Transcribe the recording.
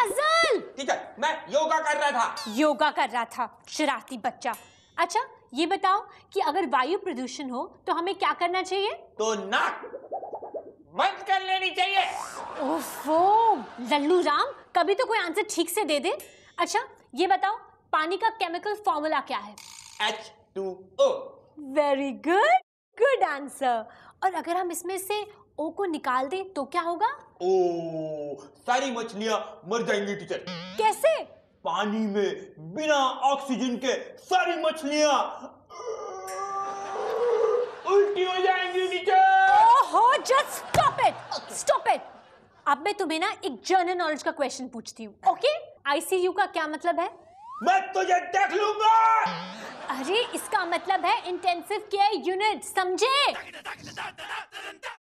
फजल ठीक है मैं योगा कर रहा था योगा कर रहा था शरारती बच्चा अच्छा ये बताओ कि अगर वायु प्रदूषण हो तो हमें क्या करना चाहिए तो नाक बंद कर लेनी चाहिए ओफो लल्लू राम कभी तो कोई आंसर ठीक से दे दे अच्छा ये बताओ पानी का केमिकल फॉर्मूला क्या है H two O very good good answer और अगर हम इसमें से ओ को निकाल दें तो क्या होगा ओ सारी मछलियां मर जाएंगी टीचर कैसे पानी में बिना ऑक्सीजन के सारी मछलियां उल्टी हो जाएंगी टीचर ओहो just stop it stop it अब मैं तुम्हें ना एक जनरल नॉलेज का क्वेश्चन पूछती हूँ ओके आईसीयू का क्या मतलब है मैं तुझे देख लूंगा इसका मतलब है इंटेंसिव केयर यूनिट समझे